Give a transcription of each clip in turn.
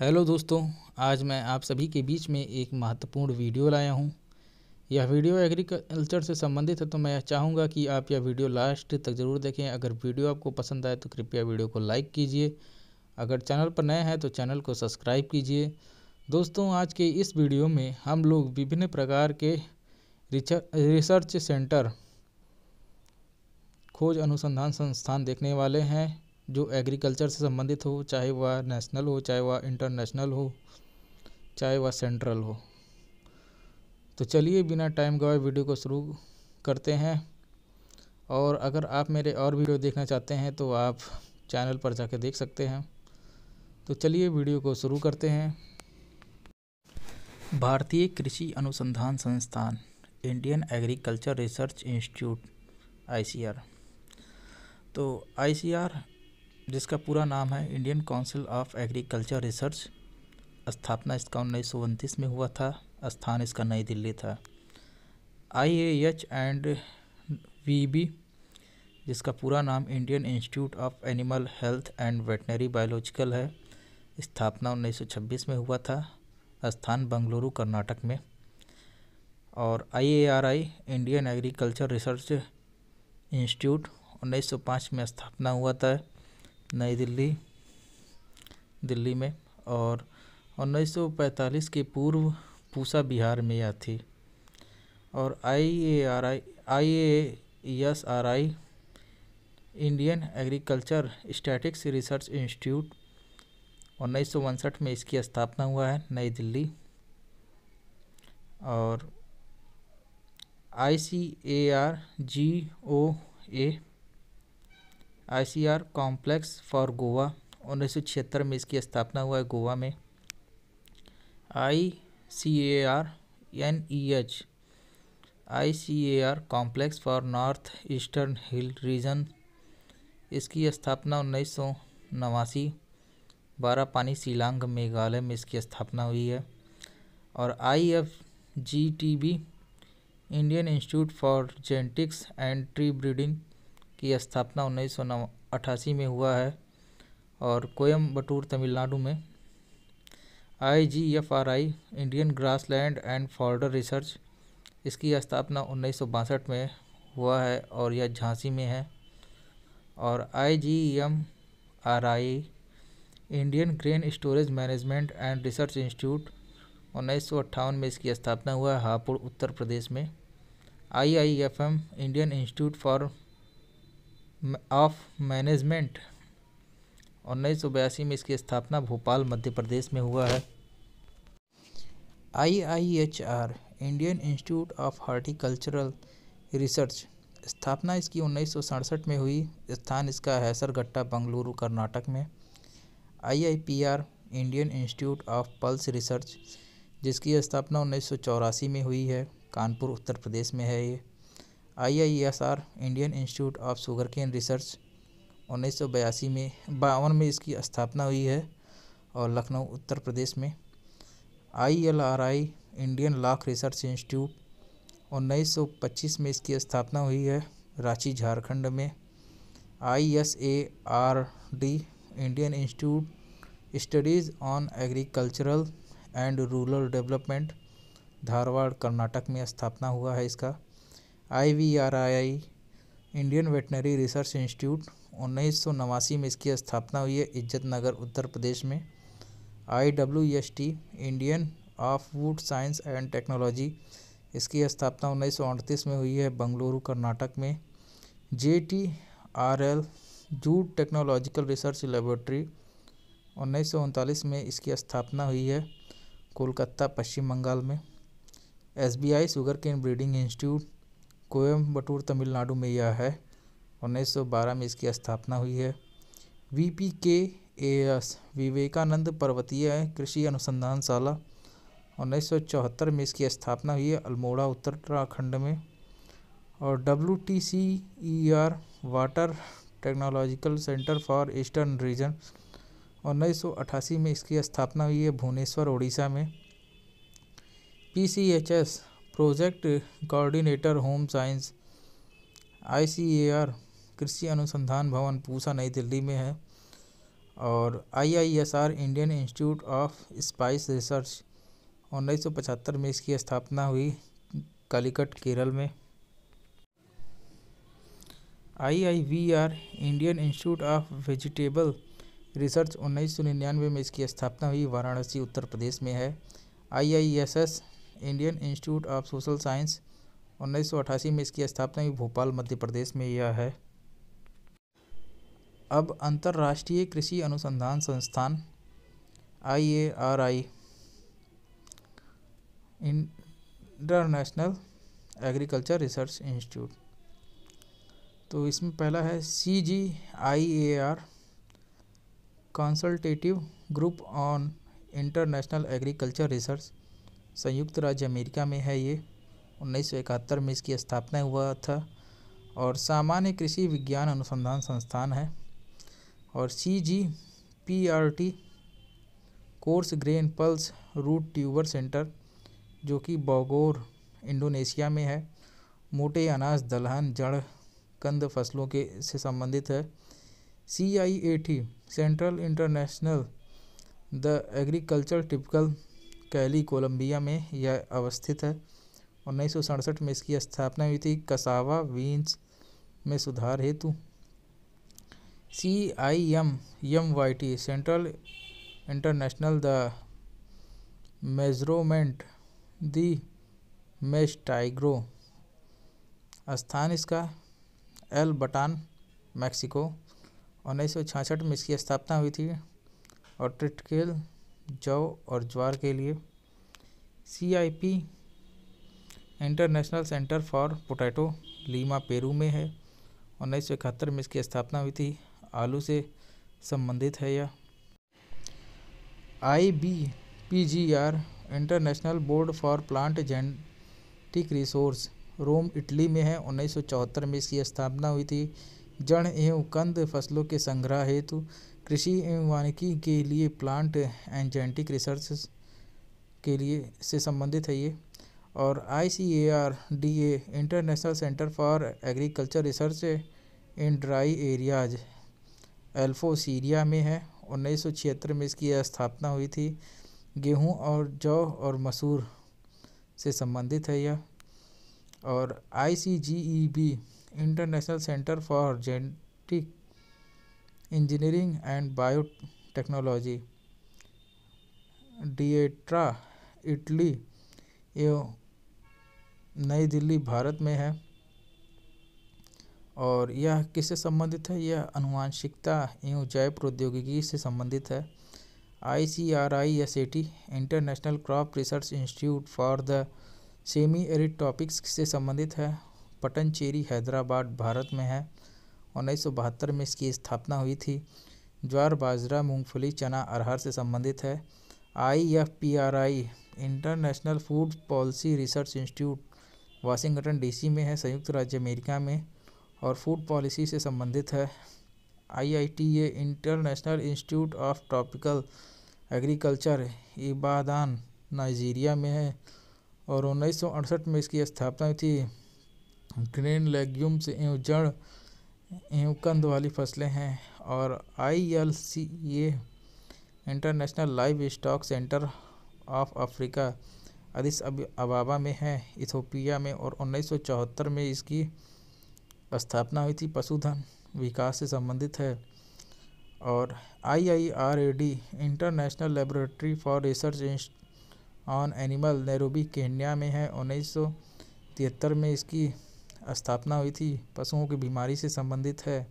Hello दोस्तों आज मैं आप सभी के बीच में एक महत्वपूर्ण वीडियो लाया हूं। यह वीडियो एग्रीकल्चर से संबंधित है तो मैं चाहूँगा कि आप यह वीडियो लास्ट तक ज़रूर देखें अगर वीडियो आपको पसंद आए तो कृपया वीडियो को लाइक कीजिए अगर चैनल पर नए हैं तो चैनल को सब्सक्राइब कीजिए दोस्तों आज के इस वीडियो में हम लोग विभिन्न प्रकार के रिसर्च सेंटर खोज अनुसंधान संस्थान देखने वाले हैं जो एग्रीकल्चर से संबंधित हो चाहे वह नेशनल हो चाहे वह इंटरनेशनल हो चाहे वह सेंट्रल हो तो चलिए बिना टाइम गवाए वीडियो को शुरू करते हैं और अगर आप मेरे और वीडियो देखना चाहते हैं तो आप चैनल पर जाकर देख सकते हैं तो चलिए वीडियो को शुरू करते हैं भारतीय कृषि अनुसंधान संस्थान Indian agriculture research institute ICAR तो आईसीआर जिसका पूरा नाम है Indian council of agriculture research स्थापना इसका उन्नीस सौ उनतीस में हुआ था स्थान इसका नई दिल्ली था I A H and V B जिसका पूरा नाम Indian institute of animal health and veterinary biological है स्थापना 1926 में हुआ था स्थान बंगलुरु कर्नाटक में और I Indian agriculture research institute 1905 में स्थापना हुआ था नई दिल्ली दिल्ली में और उन्नीस सौ पैंतालीस के पूर्व पूसा बिहार में यह थी और I A R I I S R I Indian agriculture statistics research institute उन्नीस सौ उनसठ में इसकी स्थापना हुआ है नई दिल्ली और I C A R G O A ICAR complex for Goa उन्नीस में इसकी स्थापना हुआ है गोवा में I C A R N E H I C A R complex for north eastern hill region इसकी स्थापना उन्नीस सौ नवासी बारह पानी शिलांग मेघालय में इसकी स्थापना हुई है और I F G T B Indian institute for genetics and tree breeding की स्थापना उन्नीस सौ अठासी में हुआ है और कोयम्बटूर तमिलनाडु में I G F R I Indian grassland and fodder research इसकी स्थापना उन्नीस में हुआ है और यह झांसी में है और I G M R I Indian grain storage management and research institute उन्नीस में इसकी स्थापना हुआ है हापुड़ उत्तर प्रदेश में I I F M Indian institute for of management उन्नीस सौ बयासी में इसकी स्थापना भोपाल मध्य प्रदेश में हुआ है I I H R Indian institute of horticultural research स्थापना इसकी उन्नीस में हुई स्थान इसका हैसरगट्टा बंगलुरु कर्नाटक में IIPR Indian institute of pulse research जिसकी स्थापना उन्नीस में हुई है कानपुर उत्तर प्रदेश में है ये I I S R Indian institute of sugarcane research उन्नीस सौ बयासी में बावन में इसकी स्थापना हुई है और लखनऊ उत्तर प्रदेश में I L R I Indian lac research institute उन्नीस सौ पच्चीस में इसकी स्थापना हुई है रांची झारखंड में I S A R D Indian institute studies on agricultural and rural development Dharwad Karnataka में स्थापना हुआ है इसका I Indian veterinary research institute उन्नीस सौ नवासी में इसकी स्थापना हुई है इज्जत नगर उत्तर प्रदेश में I W S T Indian of wood science and technology इसकी स्थापना उन्नीस सौ अड़तीस में हुई है बंगलुरु कर्नाटक में J T R L jute technological research laboratory उन्नीस सौ उनतालीस में इसकी स्थापना हुई है कोलकाता पश्चिम बंगाल में S B I sugarcane breeding institute Coimbatore Tamil Nadu में यह है 1912 में इसकी स्थापना हुई है पी के ए एस विवेकानंद पर्वतीय कृषि अनुसंधान शाला 1974 में इसकी स्थापना हुई है अल्मोड़ा उत्तराखंड में और W T C E R water technological centre for eastern region 1988 में इसकी स्थापना हुई है भुवनेश्वर उड़ीसा में P C H S project coordinator home science ICAR Krishi Anusandhan Bhavan Pusa Nai Delhi में है और IISR Indian institute of spice research उन्नीस में इसकी स्थापना हुई कालीकट केरल में IIVR Indian institute of vegetable research उन्नीस में इसकी स्थापना हुई वाराणसी उत्तर प्रदेश में है IISS Indian institute of social science उन्नीस में इसकी स्थापना हुई भोपाल मध्य प्रदेश में यह है अब अंतर्राष्ट्रीय कृषि अनुसंधान संस्थान I A R I international agriculture research institute तो इसमें पहला है C G I A R consultative group on international agriculture research संयुक्त राज्य अमेरिका में है ये 1971 में इसकी स्थापना हुआ था और सामान्य कृषि विज्ञान अनुसंधान संस्थान है और C G P R T coarse grain pulse root tuber centre जो कि बोगोर इंडोनेशिया में है मोटे अनाज दलहन जड़ कंद फसलों के से संबंधित है C I A T central international the agriculture typical Cali Colombia में यह अवस्थित है उन्नीस में इसकी स्थापना हुई थी कसावा वींस में सुधार हेतु C I M M Y T central international the मेजरोमेंट दी टाइग्रो स्थान इसका एल बटान मैक्सिको उन्नीस में इसकी स्थापना हुई थी और ट्रिटकेल जौ और ज्वार के लिए CIP international centre for potato Lima Peru में है उन्नीस सौ इकहत्तर में इसकी स्थापना हुई थी आलू से संबंधित है यह I B P G R international board for plant genetic resource Rome Italy में है उन्नीस सौ चौहत्तर में इसकी स्थापना हुई थी जड़ एवं कंद फसलों के संग्रह हेतु कृषि एवं वानिकी के लिए प्लांट एंड जेनेटिक रिसर्च के लिए से संबंधित है ये और I C A R D A international centre for agriculture research in dry areas Aleppo Syria में है उन्नीस में इसकी स्थापना हुई थी गेहूं और जौ और मसूर से संबंधित है यह और I C G E B international centre for genetic engineering and biotechnology डिएट्रा इटली एवं नई दिल्ली भारत में है और यह किससे संबंधित है यह अनुवांशिकता एवं जैव प्रौद्योगिकी से संबंधित है I C R I S A T international crop research institute for the semi arid topics से संबंधित है पटनचेरी हैदराबाद भारत में है उन्नीस में इसकी स्थापना हुई थी ज्वार बाजरा मूंगफली चना अरहर से संबंधित है I international food policy research institute Washington DC में है संयुक्त राज्य अमेरिका में और फूड पॉलिसी से संबंधित है आईआईटी ये international institute of tropical agriculture Ibadan Nigeria में है और उन्नीस में इसकी स्थापना हुई थी ग्रीन लेग्यूम्स एवं जड़ कंद वाली फसलें हैं और I L C A international livestock centre of Africa Addis Ababa में है इथोपिया में और 1974 में इसकी स्थापना हुई थी पशुधन विकास से संबंधित है और I I R A D international laboratory for research on animal Nairobi Kenya में है उन्नीस में इसकी स्थापना हुई थी पशुओं की बीमारी से संबंधित है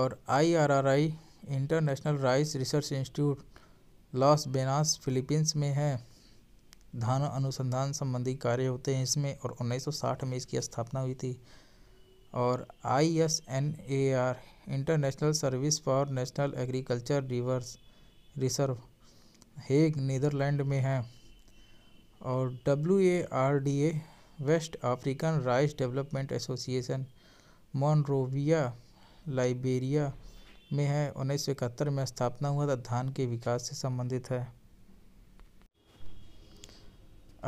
और IRRI international rice research institute Los Banos Philippines में है धान अनुसंधान संबंधी कार्य होते हैं इसमें और 1960 में इसकी स्थापना हुई थी और I S N A R international service for national agriculture reverse reserve Hague Netherland में है और W A R D A west African rice development association Monrovia Liberia में है उन्नीस में स्थापना हुआ था धान के विकास से संबंधित है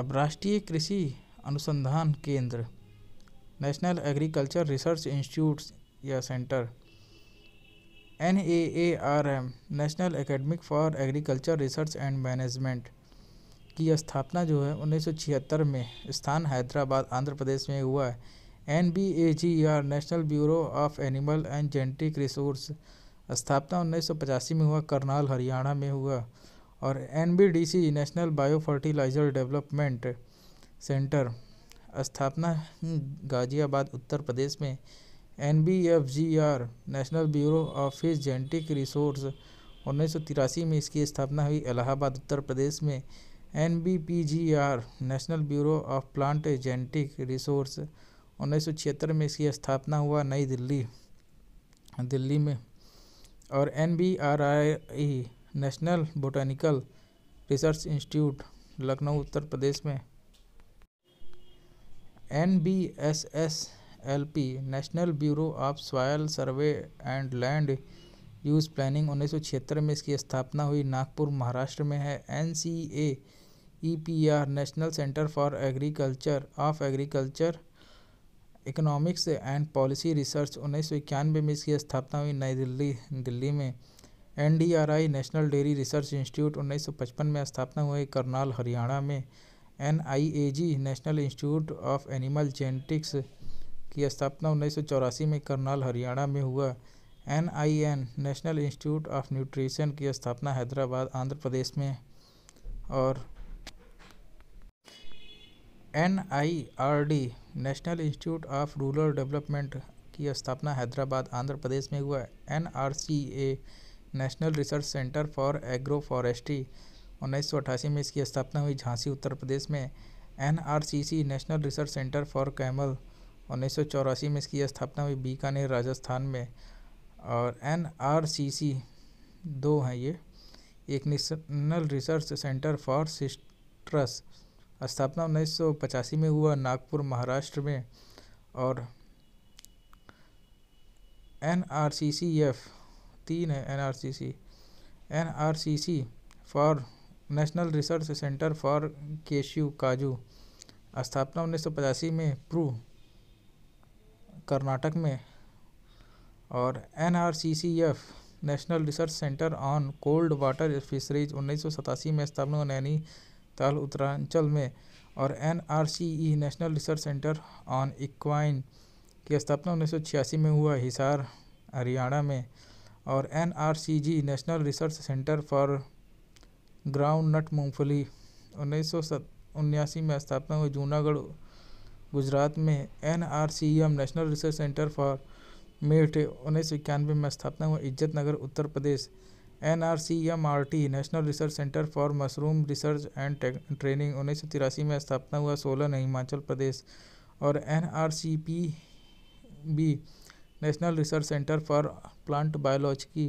अब राष्ट्रीय कृषि अनुसंधान केंद्र नेशनल एग्रीकल्चर रिसर्च इंस्टीट्यूट या centre N A A R M national academic for agriculture research and management की स्थापना जो है उन्नीस में स्थान हैदराबाद आंध्र प्रदेश में हुआ है N B A G R national bureau of animal and genetic resource स्थापना उन्नीस में हुआ करनाल हरियाणा में हुआ और N B D C national bio fertilizer development centre स्थापना गाजियाबाद उत्तर प्रदेश में N B F G R national bureau of fish genetic resource उन्नीस में इसकी स्थापना हुई इलाहाबाद उत्तर प्रदेश में R national bureau of plant genetic resource उन्नीस सौ छिहत्तर में इसकी स्थापना हुआ नई दिल्ली दिल्ली में और N B R I national botanical research institute Lucknow Uttar Pradesh में N B S S L P national bureau of soil survey and land use planning उन्नीस सौ छिहत्तर में इसकी स्थापना हुई नागपुर महाराष्ट्र में है N C A E P R national centre for agriculture of agriculture economics and policy research उन्नीस सौ इक्यानवे में इसकी स्थापना हुई नई दिल्ली दिल्ली में N D R I national dairy research institute उन्नीस सौ पचपन में स्थापना हुई करनाल हरियाणा में N I A G national institute of animal genetics की स्थापना उन्नीस सौ चौरासी में करनाल हरियाणा में हुआ N I N national institute of nutrition की स्थापना हैदराबाद आंध्र प्रदेश में और D national institute of rural development की स्थापना हैदराबाद, आंध्र प्रदेश में हुआ A national research centre for agro forestry उन्नीस सौ अठासी में इसकी स्थापना हुई झांसी उत्तर प्रदेश में C national research centre for camel उन्नीस सौ चौरासी में इसकी स्थापना हुई बीकानेर राजस्थान में और सी दो हैं ये एक national research centre for citrus स्थापना उन्नीस सौ पचासी में हुआ नागपुर महाराष्ट्र में और N R C C F तीन है N R C C N R C C for national research centre for cashew काजू स्थापना उन्नीस सौ पचासी में प्रू कर्नाटक में और N R C C F national research centre on cold water fisheries उन्नीस सौ सतासी में स्थापना नैनी ताल उत्तरांचल में और N R C E national research centre on equine की स्थापना उन्नीस में हुआ हिसार हरियाणा में और N R C G national research centre for groundnut मूंगफली उन्नीस में स्थापना हुई जूनागढ़ गुजरात में N R C M national research centre for meat उन्नीस में स्थापना हुआ Izzatnagar Uttar Pradesh N R C M R T national research centre for mushroom research and training उन्नीस सौ तिरासी में स्थापना हुआ सोलन हिमाचल प्रदेश और N R C P B national research centre for plant biology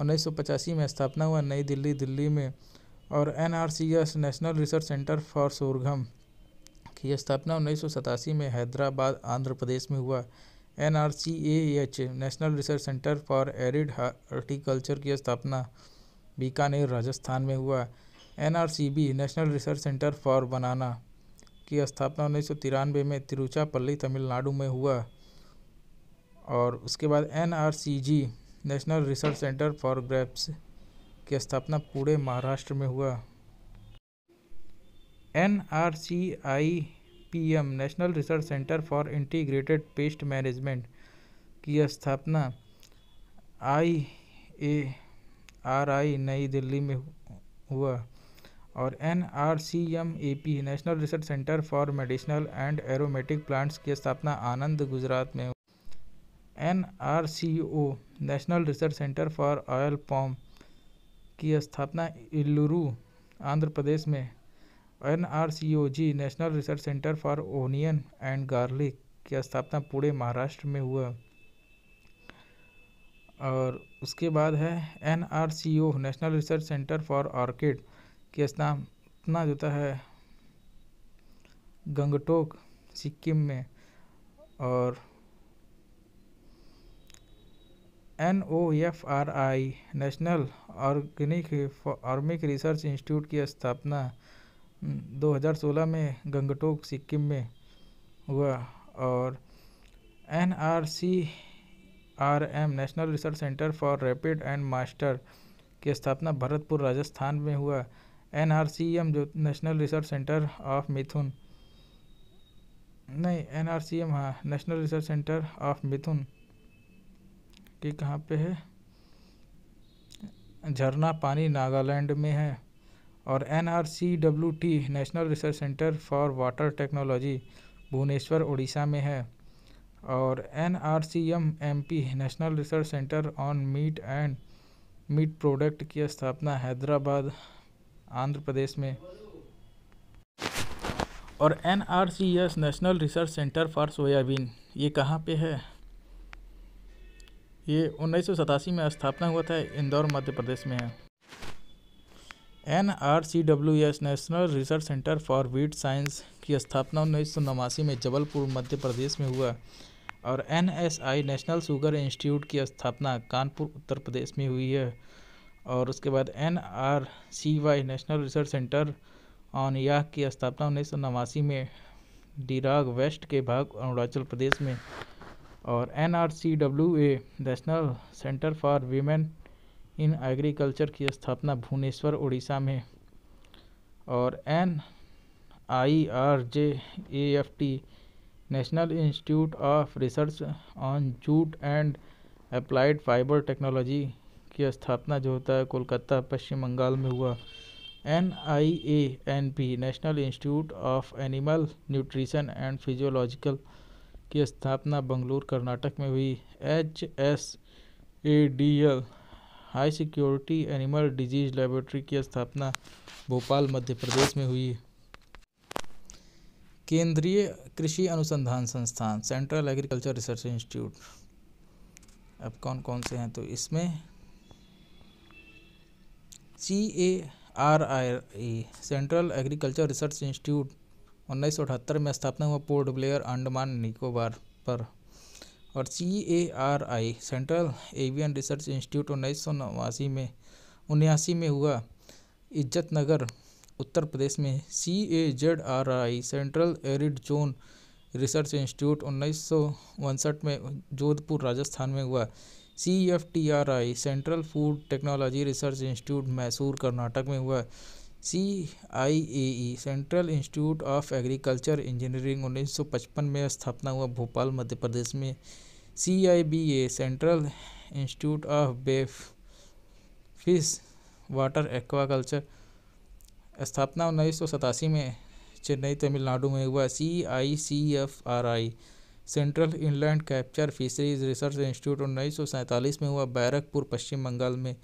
उन्नीस सौ पचासी में स्थापना हुआ नई दिल्ली दिल्ली में और N R C S national research centre for sorghum की स्थापना उन्नीस सौ सतासी में हैदराबाद आंध्र प्रदेश में हुआ N R C A H national research centre for arid horticulture की स्थापना बीकानेर राजस्थान में हुआ N R C B national research centre for banana की स्थापना उन्नीस सौ तिरानवे में तिरुचापल्ली तमिलनाडु में हुआ और उसके बाद N R C G national research centre for grapes की स्थापना पूरे महाराष्ट्र में हुआ N R C I NRPM national research centre for integrated pest management की स्थापना आई ए आर आई नई दिल्ली में हुआ और N R C M A P national research centre for medicinal and aromatic plants की स्थापना आनंद गुजरात में N R C O national research centre for oil palm की स्थापना इल्लुरु आंध्र प्रदेश में N G national research centre for onion and garlic की स्थापना पूरे महाराष्ट्र में हुआ और उसके बाद है N national research centre for orchid की स्थापना जोता है गंगटोक सिक्किम में और N O F R I national organic farming research institute की स्थापना 2016 में गंगटोक सिक्किम में हुआ और N R C R M national research centre for rapeseed and mustard की स्थापना भरतपुर राजस्थान में हुआ एन आर सी एम जो national research centre of mithun नहीं एन आर सी एम हाँ national research centre of mithun की कहाँ पे है झरना पानी नागालैंड में है और N R C W T national research centre for water technology Bhubaneswar Orissa में है और N R C M M P national research centre on meat and meat product की स्थापना हैदराबाद आंध्र प्रदेश में और N R C S national research centre for soybean ये कहाँ पे है ये उन्नीस में स्थापना हुआ था इंदौर मध्य प्रदेश में है N R C W S national research centre for weed science की स्थापना उन्नीस में जबलपुर मध्य प्रदेश में हुआ और N S I national sugar institute की स्थापना कानपुर उत्तर प्रदेश में हुई है और उसके बाद N R C Y national research centre on yak की स्थापना उन्नीस में डिराग वेस्ट के भाग अरुणाचल प्रदेश में और N R C W A national centre for women in agriculture की स्थापना भुवनेश्वर उड़ीसा में और N I R J A F T national institute of research on jute and applied fibre technology की स्थापना जो होता है कोलकाता पश्चिम बंगाल में हुआ N I A N P national institute of animal nutrition and physiological की स्थापना बंगलोर कर्नाटक में हुई H S A D L high security animal disease laboratory की स्थापना भोपाल मध्य प्रदेश में हुई केंद्रीय कृषि अनुसंधान संस्थान सेंट्रल एग्रीकल्चर रिसर्च इंस्टीट्यूट अब कौन कौन से हैं तो इसमें C A R I E central agriculture research institute उन्नीस में स्थापना हुआ पोर्ट ब्लेयर अंडमान निकोबार पर और C A R I central avian research institute उन्नीस सौ नवासी में उन्यासी में हुआ इज्जत नगर उत्तर प्रदेश में C A Z R I central arid zone research institute उन्नीस सौ उनसठ में जोधपुर राजस्थान में हुआ C F T R I central food technology research institute Mysore Karnataka में हुआ C I A E central institute of agriculture engineering 1955 में स्थापना हुआ भोपाल मध्य प्रदेश में C I B A central institute of brackish water aquaculture स्थापना उन्नीस में चेन्नई तमिलनाडु में हुआ C I C F R I central inland capture fisheries research institute उन्नीस में हुआ बैरकपुर पश्चिम बंगाल में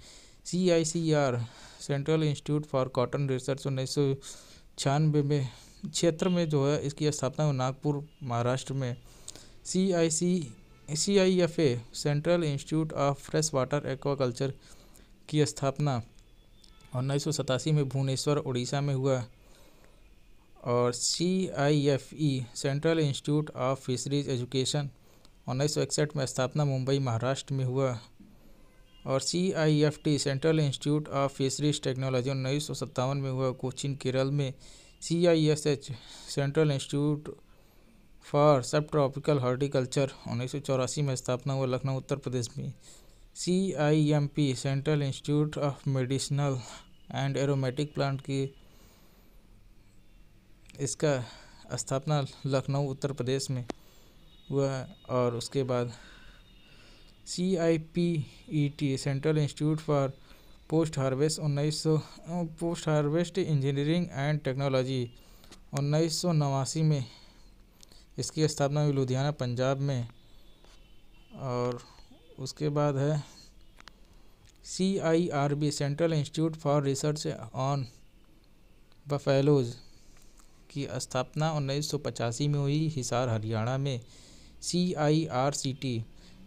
C I C R central institute for cotton research उन्नीस सौ छियानवे में क्षेत्र में जो है इसकी स्थापना नागपुर महाराष्ट्र में C I C C I F A central institute of fresh water aquaculture की स्थापना उन्नीस सौ सतासी में भुवनेश्वर उड़ीसा में हुआ और C I F E central institute of fisheries education उन्नीस सौ इकसठ में स्थापना मुंबई महाराष्ट्र में हुआ और C I F T central institute of fisheries technology उन्नीस सौ सत्तावन में हुआ कोचिन केरल में C I S H central institute for subtropical horticulture उन्नीस सौ चौरासी में स्थापना हुआ लखनऊ उत्तर प्रदेश में C I M P central institute of medicinal and aromatic plant की इसका स्थापना लखनऊ उत्तर प्रदेश में हुआ और उसके बाद C I P E T central institute for post harvest उन्नीस सौ post harvest engineering and technology उन्नीस सौ नवासी में इसकी स्थापना हुई लुधियाना पंजाब में और उसके बाद है C I R B central institute for research on buffaloes की स्थापना उन्नीस सौ पचासी में हुई हिसार हरियाणा में C I R C T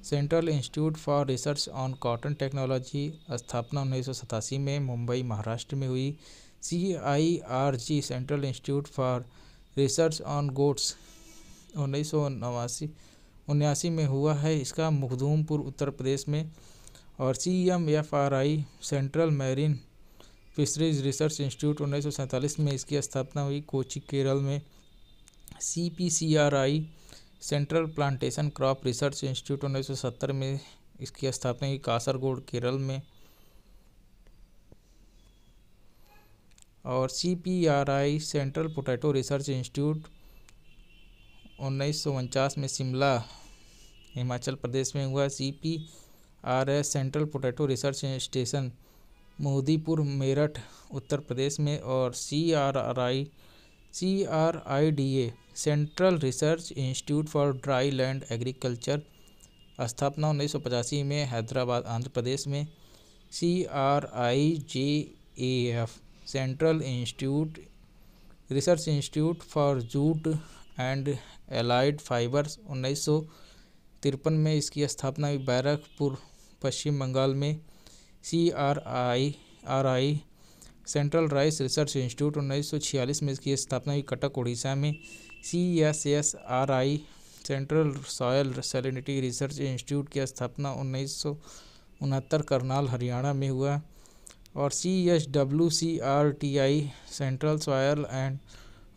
central institute for research on cotton technology स्थापना उन्नीस में मुंबई महाराष्ट्र में हुई C I R G central institute for research on goats उन्नीस सौ नवासी उन्यासी में हुआ है इसका मखदूमपुर उत्तर प्रदेश में और C M F R I central marine fisheries research institute उन्नीस में इसकी स्थापना हुई कोची केरल में C P C R I central plantation crop research institute उन्नीस सौ सत्तर में इसकी स्थापना की कासरगोड केरल में और C P R I central potato research institute उन्नीस सौ उनचास में शिमला हिमाचल प्रदेश में हुआ C P R S central potato research station Modipur Meerut Uttar Pradesh में और C R R I C R I D A central research institute for dry land agriculture स्थापना उन्नीस में हैदराबाद आंध्र प्रदेश में C R I J A F central institute research institute for jute and allied fibres उन्नीस तिरपन में इसकी स्थापना हुई बैरकपुर पश्चिम बंगाल में C R I R I central rice research institute उन्नीस में इसकी स्थापना हुई कटक उड़ीसा में C S S R I central soil salinity research institute की स्थापना उन्नीस करनाल हरियाणा में हुआ और C S W C R T I central soil and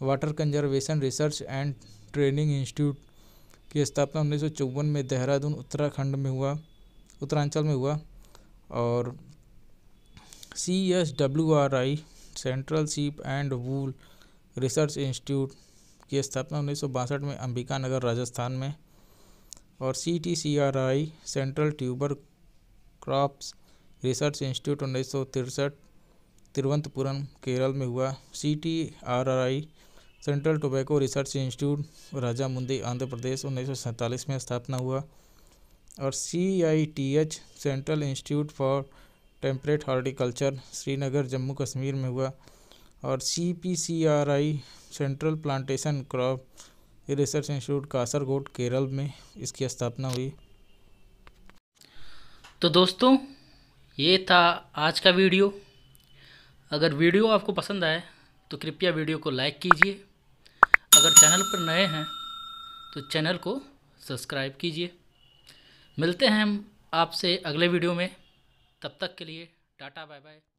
water conservation research and training institute की स्थापना उन्नीस में देहरादून उत्तराखंड में हुआ उत्तरांचल में हुआ और C S W R I central sheep and wool research institute की स्थापना उन्नीस में अंबिका नगर राजस्थान में और C T C R I central tuber crops research institute उन्नीस सौ तिरसठ तिरुवंतपुरम केरल में हुआ C T R R I central tobacco research institute Mundi Andhra Pradesh उन्नीस में स्थापना हुआ और C I T H central institute for temperate horticulture Srinagar Jammu Kashmir में हुआ और C P C R I central plantation crop research institute Kasaragod Kerala में इसकी स्थापना हुई तो दोस्तों ये था आज का वीडियो अगर वीडियो आपको पसंद आए तो कृपया वीडियो को लाइक कीजिए अगर चैनल पर नए हैं तो चैनल को सब्सक्राइब कीजिए मिलते हैं हम आपसे अगले वीडियो में तब तक के लिए टाटा बाय बाय